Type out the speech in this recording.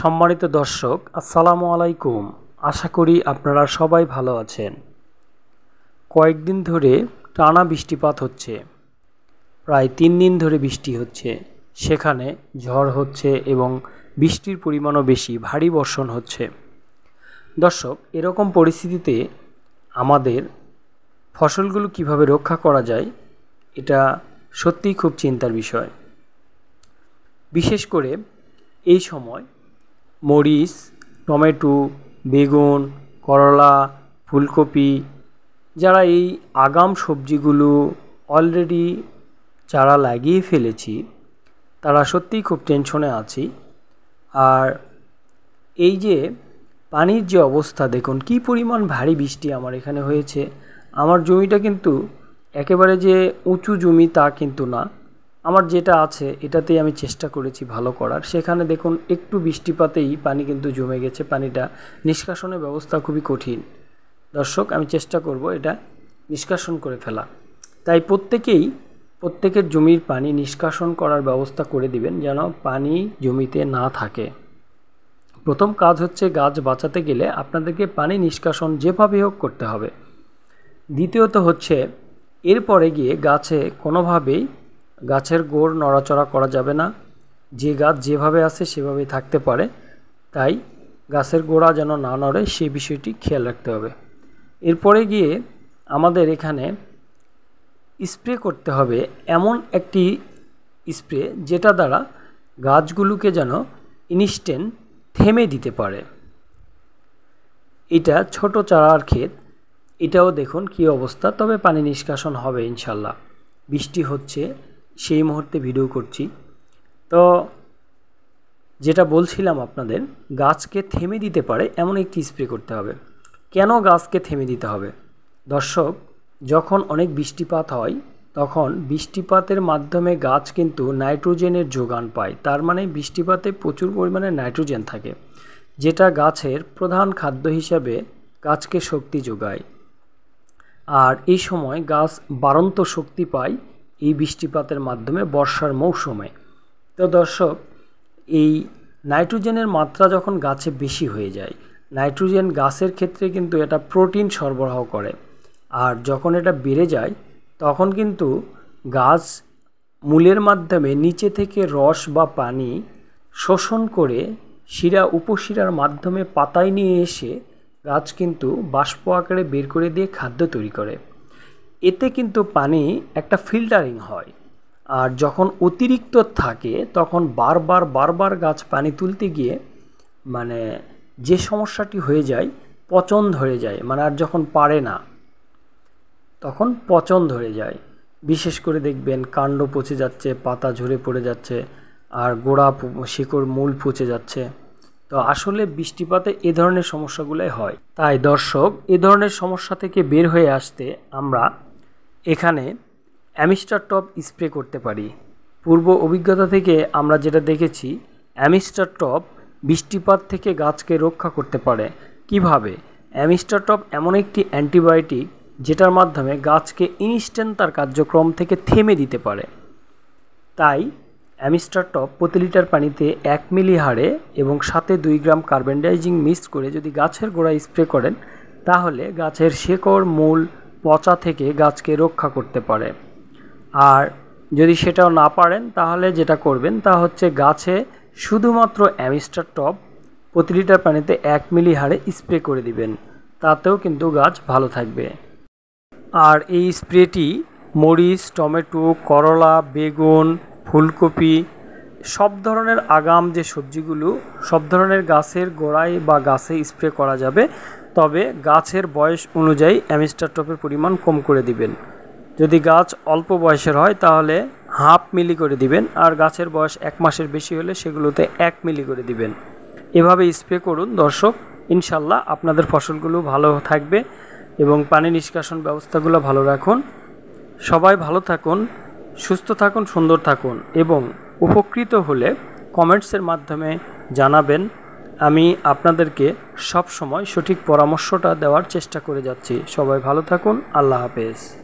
সম্মানিত দর্শক আসসালামু আলাইকুম আশা করি আপনারা সবাই ভালো আছেন কয়েকদিন ধরে টানা বৃষ্টিপাত হচ্ছে প্রায় তিন দিন ধরে বৃষ্টি হচ্ছে সেখানে ঝড় হচ্ছে এবং বৃষ্টির পরিমাণও বেশি ভারী বর্ষণ হচ্ছে দর্শক এরকম পরিস্থিতিতে আমাদের ফসলগুলো কিভাবে রক্ষা করা যায় এটা সত্যিই খুব চিন্তার বিষয় বিশেষ করে এই সময় মরিচ টমেটো বেগুন করলা ফুলকপি যারা এই আগাম সবজিগুলো অলরেডি চারা লাগিয়ে ফেলেছি তারা সত্যিই খুব টেনশনে আছি আর এই যে পানির যে অবস্থা দেখুন কি পরিমাণ ভারী বৃষ্টি আমার এখানে হয়েছে আমার জমিটা কিন্তু একেবারে যে উঁচু জমি তা কিন্তু না আমার যেটা আছে এটাতেই আমি চেষ্টা করেছি ভালো করার সেখানে দেখুন একটু বৃষ্টিপাতেই পানি কিন্তু জমে গেছে পানিটা নিষ্কাশনের ব্যবস্থা খুবই কঠিন দর্শক আমি চেষ্টা করব এটা নিষ্কাশন করে ফেলা তাই প্রত্যেকেই প্রত্যেকের জমির পানি নিষ্কাশন করার ব্যবস্থা করে দিবেন যেন পানি জমিতে না থাকে প্রথম কাজ হচ্ছে গাছ বাঁচাতে গেলে আপনাদেরকে পানি নিষ্কাশন যেভাবে হোক করতে হবে দ্বিতীয়ত হচ্ছে এরপরে গিয়ে গাছে কোনোভাবেই গাছের গোড় নড়াচড়া করা যাবে না যে গাছ যেভাবে আছে সেভাবেই থাকতে পারে তাই গাছের গোড়া যেন না নড়ে সেই বিষয়টি খেয়াল রাখতে হবে এরপরে গিয়ে আমাদের এখানে স্প্রে করতে হবে এমন একটি স্প্রে যেটা দ্বারা গাছগুলোকে যেন ইনস্ট্যান্ট থেমে দিতে পারে এটা ছোট চারার ক্ষেত এটাও দেখুন কি অবস্থা তবে পানি নিষ্কাশন হবে ইনশাল্লাহ বৃষ্টি হচ্ছে সেই মুহূর্তে ভিডিও করছি তো যেটা বলছিলাম আপনাদের গাছকে থেমে দিতে পারে এমন একটি স্প্রে করতে হবে কেন গাছকে থেমে দিতে হবে দর্শক যখন অনেক বৃষ্টিপাত হয় তখন বৃষ্টিপাতের মাধ্যমে গাছ কিন্তু নাইট্রোজেনের যোগান পায় তার মানে বৃষ্টিপাতে প্রচুর পরিমাণে নাইট্রোজেন থাকে যেটা গাছের প্রধান খাদ্য হিসাবে গাছকে শক্তি যোগায় আর এই সময় গাছ বাড়ন্ত শক্তি পায় এই বৃষ্টিপাতের মাধ্যমে বর্ষার মৌসুমে তো দর্শক এই নাইট্রোজেনের মাত্রা যখন গাছে বেশি হয়ে যায় নাইট্রোজেন গাছের ক্ষেত্রে কিন্তু এটা প্রোটিন সরবরাহ করে আর যখন এটা বেড়ে যায় তখন কিন্তু গাছ মূলের মাধ্যমে নিচে থেকে রস বা পানি শোষণ করে শিরা উপশিরার মাধ্যমে পাতায় নিয়ে এসে গাছ কিন্তু বাষ্প আকারে বের করে দিয়ে খাদ্য তৈরি করে এতে কিন্তু পানি একটা ফিল্টারিং হয় আর যখন অতিরিক্ত থাকে তখন বারবার বারবার গাছ পানি তুলতে গিয়ে মানে যে সমস্যাটি হয়ে যায় পচন ধরে যায় মানে আর যখন পারে না তখন পচন ধরে যায় বিশেষ করে দেখবেন কাণ্ড পচে যাচ্ছে পাতা ঝরে পড়ে যাচ্ছে আর গোড়া শিকড় মূল পচে যাচ্ছে তো আসলে বৃষ্টিপাতে এ ধরনের সমস্যাগুলোই হয় তাই দর্শক এ ধরনের সমস্যা থেকে বের হয়ে আসতে আমরা এখানে অ্যামিস্টার টপ স্প্রে করতে পারি পূর্ব অভিজ্ঞতা থেকে আমরা যেটা দেখেছি অ্যামিস্টার টপ বৃষ্টিপাত থেকে গাছকে রক্ষা করতে পারে কিভাবে অ্যামিস্টার টপ এমন একটি অ্যান্টিবায়োটিক যেটার মাধ্যমে গাছকে ইনস্ট্যান্ট তার কার্যক্রম থেকে থেমে দিতে পারে তাই অ্যামিস্টার টপ প্রতি লিটার পানিতে এক মিলি হারে এবং সাথে দুই গ্রাম কার্বন ডাইজিং মিক্স করে যদি গাছের গোড়ায় স্প্রে করেন তাহলে গাছের শেকড় মূল পচা থেকে গাছকে রক্ষা করতে পারে আর যদি সেটাও না পারেন তাহলে যেটা করবেন তা হচ্ছে গাছে শুধুমাত্র অ্যামিস্টার টপ প্রতি লিটার পানিতে এক মিলি হারে স্প্রে করে দিবেন তাতেও কিন্তু গাছ ভালো থাকবে আর এই স্প্রেটি মরিচ টমেটো করলা বেগুন ফুলকপি সব ধরনের আগাম যে সবজিগুলো সব ধরনের গাছের গোড়ায় বা গাছে স্প্রে করা যাবে তবে গাছের বয়স অনুযায়ী অ্যামিস্টার টপের পরিমাণ কম করে দিবেন যদি গাছ অল্প বয়সের হয় তাহলে হাফ মিলি করে দিবেন আর গাছের বয়স এক মাসের বেশি হলে সেগুলোতে এক মিলি করে দিবেন এভাবে স্প্রে করুন দর্শক ইনশাল্লাহ আপনাদের ফসলগুলো ভালো থাকবে এবং পানি নিষ্কাশন ব্যবস্থাগুলো ভালো রাখুন সবাই ভালো থাকুন সুস্থ থাকুন সুন্দর থাকুন এবং উপকৃত হলে কমেন্টসের মাধ্যমে জানাবেন আমি আপনাদেরকে সব সময় সঠিক পরামর্শটা দেওয়ার চেষ্টা করে যাচ্ছি সবাই ভালো থাকুন আল্লাহ হাফেজ